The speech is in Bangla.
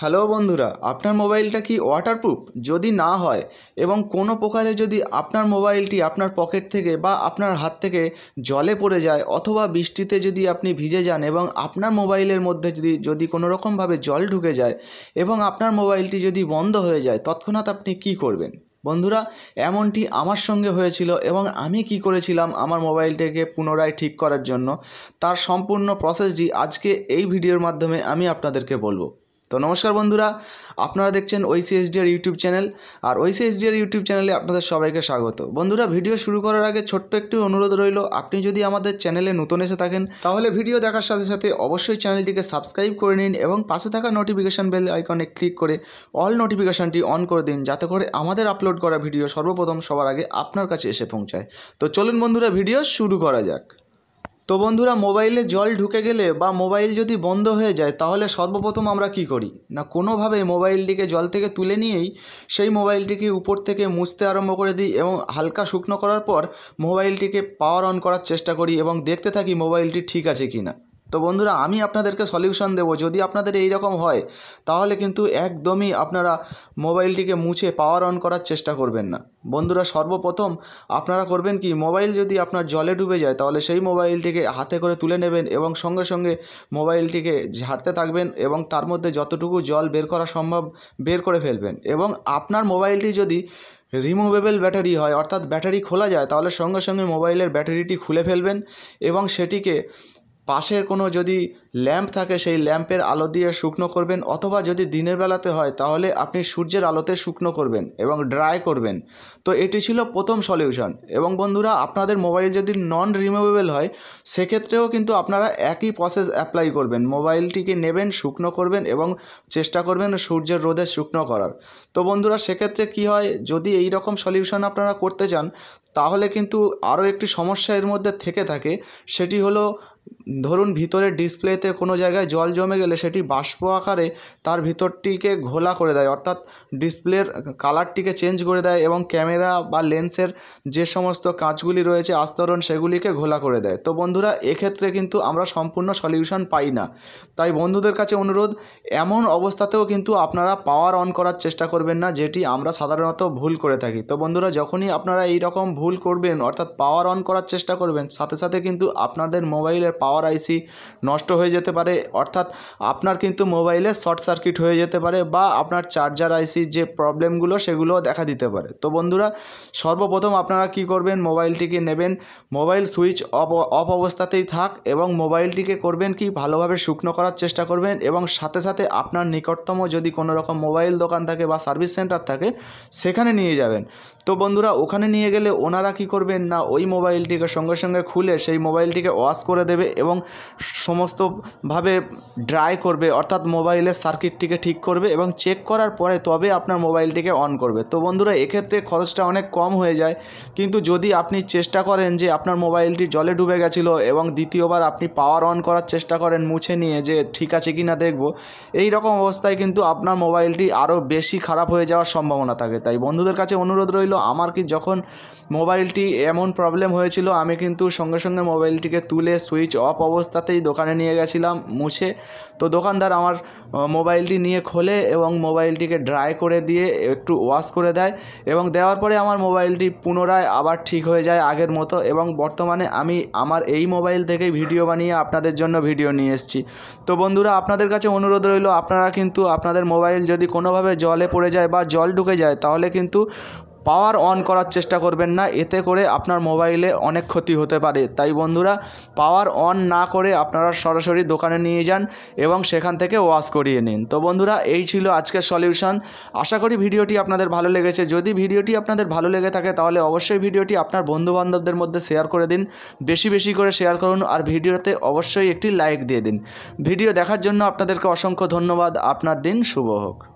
হ্যালো বন্ধুরা আপনার মোবাইলটা কি ওয়াটারপ্রুফ যদি না হয় এবং কোনো প্রকারে যদি আপনার মোবাইলটি আপনার পকেট থেকে বা আপনার হাত থেকে জলে পড়ে যায় অথবা বৃষ্টিতে যদি আপনি ভিজে যান এবং আপনার মোবাইলের মধ্যে যদি যদি কোনো রকমভাবে জল ঢুকে যায় এবং আপনার মোবাইলটি যদি বন্ধ হয়ে যায় তৎক্ষণাৎ আপনি কি করবেন বন্ধুরা এমনটি আমার সঙ্গে হয়েছিল এবং আমি কি করেছিলাম আমার মোবাইলটাকে পুনরায় ঠিক করার জন্য তার সম্পূর্ণ প্রসেসটি আজকে এই ভিডিওর মাধ্যমে আমি আপনাদেরকে বলবো তো নমস্কার বন্ধুরা আপনারা দেখছেন ওইসিএসডিআর ইউটিউব চ্যানেল আর ওইসিএসডিআর ইউটিউব চ্যানেলে আপনাদের সবাইকে স্বাগত বন্ধুরা ভিডিও শুরু করার আগে ছোট্ট একটি অনুরোধ রইল আপনি যদি আমাদের চ্যানেলে নতুন এসে থাকেন তাহলে ভিডিও দেখার সাথে সাথে অবশ্যই চ্যানেলটিকে সাবস্ক্রাইব করে নিন এবং পাশে থাকা নোটিফিকেশান বেল আইকনে ক্লিক করে অল নোটিফিকেশানটি অন করে দিন যাতে করে আমাদের আপলোড করা ভিডিও সর্বপ্রথম সবার আগে আপনার কাছে এসে পৌঁছায় তো চলুন বন্ধুরা ভিডিও শুরু করা যাক তো বন্ধুরা মোবাইলে জল ঢুকে গেলে বা মোবাইল যদি বন্ধ হয়ে যায় তাহলে সর্বপ্রথম আমরা কি করি না কোনোভাবে মোবাইলটিকে জল থেকে তুলে নিয়েই সেই মোবাইলটিকে উপর থেকে মুছতে আরম্ভ করে দিই এবং হালকা শুকনো করার পর মোবাইলটিকে পাওয়ার অন করার চেষ্টা করি এবং দেখতে থাকি মোবাইলটি ঠিক আছে কি না তো বন্ধুরা আমি আপনাদেরকে সলিউশন দেবো যদি আপনাদের এই রকম হয় তাহলে কিন্তু একদমই আপনারা মোবাইলটিকে মুছে পাওয়ার অন করার চেষ্টা করবেন না বন্ধুরা সর্বপ্রথম আপনারা করবেন কি মোবাইল যদি আপনার জলে ডুবে যায় তাহলে সেই মোবাইলটিকে হাতে করে তুলে নেবেন এবং সঙ্গে সঙ্গে মোবাইলটিকে ঝাড়তে থাকবেন এবং তার মধ্যে যতটুকু জল বের করা সম্ভব বের করে ফেলবেন এবং আপনার মোবাইলটি যদি রিমুভেবল ব্যাটারি হয় অর্থাৎ ব্যাটারি খোলা যায় তাহলে সঙ্গে সঙ্গে মোবাইলের ব্যাটারিটি খুলে ফেলবেন এবং সেটিকে পাশের কোনো যদি ল্যাম্প থাকে সেই ল্যাম্পের আলো দিয়ে শুকনো করবেন অথবা যদি দিনের বেলাতে হয় তাহলে আপনি সূর্যের আলোতে শুকনো করবেন এবং ড্রাই করবেন তো এটি ছিল প্রথম সলিউশন এবং বন্ধুরা আপনাদের মোবাইল যদি নন রিমুভেবল হয় সেক্ষেত্রেও কিন্তু আপনারা একই প্রসেস অ্যাপ্লাই করবেন মোবাইলটিকে নেবেন শুকনো করবেন এবং চেষ্টা করবেন সূর্যের রোদে শুকনো করার তো বন্ধুরা সেক্ষেত্রে কি হয় যদি এই রকম সলিউশন আপনারা করতে চান তাহলে কিন্তু আরও একটি সমস্যা এর মধ্যে থেকে থাকে সেটি হলো ধরুন ভিতরের ডিসপ্লেতে কোনো জায়গায় জল জমে গেলে সেটি বাষ্প আকারে তার ভিতরটিকে ঘোলা করে দেয় অর্থাৎ ডিসপ্লের কালারটিকে চেঞ্জ করে দেয় এবং ক্যামেরা বা লেন্সের যে সমস্ত কাঁচগুলি রয়েছে আস্তরণ সেগুলিকে ঘোলা করে দেয় তো বন্ধুরা এক্ষেত্রে কিন্তু আমরা সম্পূর্ণ সলিউশন পাই না তাই বন্ধুদের কাছে অনুরোধ এমন অবস্থাতেও কিন্তু আপনারা পাওয়ার অন করার চেষ্টা করবেন না যেটি আমরা সাধারণত ভুল করে থাকি তো বন্ধুরা যখনই আপনারা এই রকম ভুল করবেন অর্থাৎ পাওয়ার অন করার চেষ্টা করবেন সাথে সাথে কিন্তু আপনাদের মোবাইলের পাওয়ার পাওয়ার আইসি নষ্ট হয়ে যেতে পারে অর্থাৎ আপনার কিন্তু মোবাইলে শর্ট সার্কিট হয়ে যেতে পারে বা আপনার চার্জার আইসি যে প্রবলেমগুলো সেগুলো দেখা দিতে পারে তো বন্ধুরা সর্বপ্রথম আপনারা কি করবেন মোবাইলটিকে নেবেন মোবাইল সুইচ অফ অফ অবস্থাতেই থাক এবং মোবাইলটিকে করবেন কি ভালোভাবে শুকনো করার চেষ্টা করবেন এবং সাথে সাথে আপনার নিকটতম যদি কোনো রকম মোবাইল দোকান থাকে বা সার্ভিস সেন্টার থাকে সেখানে নিয়ে যাবেন তো বন্ধুরা ওখানে নিয়ে গেলে ওনারা কি করবেন না ওই মোবাইলটিকে সঙ্গে সঙ্গে খুলে সেই মোবাইলটিকে ওয়াশ করে দেবে এবং এবং সমস্তভাবে ড্রাই করবে অর্থাৎ মোবাইলের সার্কিটটিকে ঠিক করবে এবং চেক করার পরে তবে আপনার মোবাইলটিকে অন করবে তো বন্ধুরা এক্ষেত্রে খরচটা অনেক কম হয়ে যায় কিন্তু যদি আপনি চেষ্টা করেন যে আপনার মোবাইলটি জলে ডুবে গেছিলো এবং দ্বিতীয়বার আপনি পাওয়ার অন করার চেষ্টা করেন মুছে নিয়ে যে ঠিক আছে কি না দেখবো এই রকম অবস্থায় কিন্তু আপনার মোবাইলটি আরও বেশি খারাপ হয়ে যাওয়ার সম্ভাবনা থাকে তাই বন্ধুদের কাছে অনুরোধ রইল আমার কি যখন মোবাইলটি এমন প্রবলেম হয়েছিল আমি কিন্তু সঙ্গে সঙ্গে মোবাইলটিকে তুলে সুইচ অফ অফ অবস্থাতেই দোকানে নিয়ে গেছিলাম মুছে তো দোকানদার আমার মোবাইলটি নিয়ে খোলে এবং মোবাইলটিকে ড্রাই করে দিয়ে একটু ওয়াশ করে দেয় এবং দেওয়ার পরে আমার মোবাইলটি পুনরায় আবার ঠিক হয়ে যায় আগের মতো এবং বর্তমানে আমি আমার এই মোবাইল থেকেই ভিডিও বানিয়ে আপনাদের জন্য ভিডিও নিয়ে এসেছি তো বন্ধুরা আপনাদের কাছে অনুরোধ রইল আপনারা কিন্তু আপনাদের মোবাইল যদি কোনোভাবে জলে পড়ে যায় বা জল ঢুকে যায় তাহলে কিন্তু পাওয়ার অন করার চেষ্টা করবেন না এতে করে আপনার মোবাইলে অনেক ক্ষতি হতে পারে তাই বন্ধুরা পাওয়ার অন না করে আপনারা সরাসরি দোকানে নিয়ে যান এবং সেখান থেকে ওয়াশ করিয়ে নিন তো বন্ধুরা এই ছিল আজকের সলিউশন আশা করি ভিডিওটি আপনাদের ভালো লেগেছে যদি ভিডিওটি আপনাদের ভালো লেগে থাকে তাহলে অবশ্যই ভিডিওটি আপনার বন্ধুবান্ধবদের মধ্যে শেয়ার করে দিন বেশি বেশি করে শেয়ার করুন আর ভিডিওতে অবশ্যই একটি লাইক দিয়ে দিন ভিডিও দেখার জন্য আপনাদেরকে অসংখ্য ধন্যবাদ আপনার দিন শুভ হোক